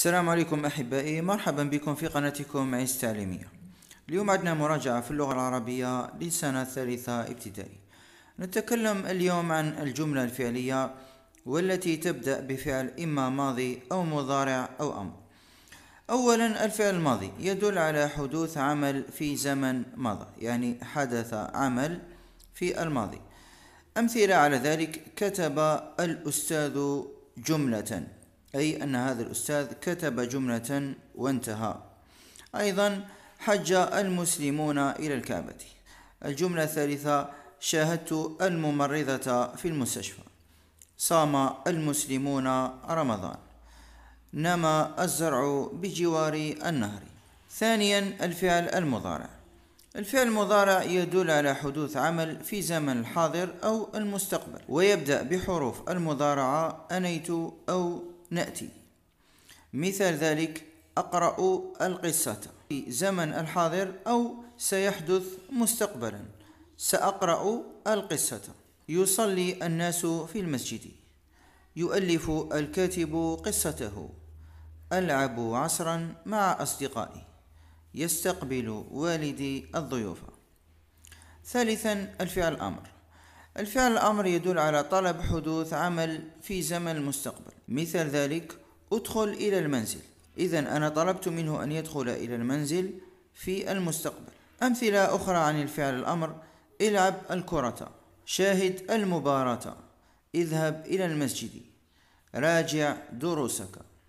السلام عليكم أحبائي مرحبا بكم في قناتكم عيس تعليمية اليوم عندنا مراجعة في اللغة العربية للسنة الثالثة ابتدائي نتكلم اليوم عن الجملة الفعلية والتي تبدأ بفعل إما ماضي أو مضارع أو أمر أولا الفعل الماضي يدل على حدوث عمل في زمن مضى يعني حدث عمل في الماضي أمثلة على ذلك كتب الأستاذ جملة أي أن هذا الأستاذ كتب جملة وانتهى أيضا حج المسلمون إلى الكعبة الجملة الثالثة شاهدت الممرضة في المستشفى صام المسلمون رمضان نما الزرع بجوار النهر ثانيا الفعل المضارع الفعل المضارع يدل على حدوث عمل في زمن الحاضر أو المستقبل ويبدأ بحروف المضارعة أنيت أو نأتي مثال ذلك أقرأ القصة في زمن الحاضر أو سيحدث مستقبلا سأقرأ القصة يصلي الناس في المسجد يؤلف الكاتب قصته ألعب عصرا مع أصدقائي يستقبل والدي الضيوف ثالثا الفعل الأمر الفعل الأمر يدل على طلب حدوث عمل في زمن المستقبل مثال ذلك ادخل إلى المنزل إذا أنا طلبت منه أن يدخل إلى المنزل في المستقبل أمثلة أخرى عن الفعل الأمر العب الكرة شاهد المباراة اذهب إلى المسجد راجع دروسك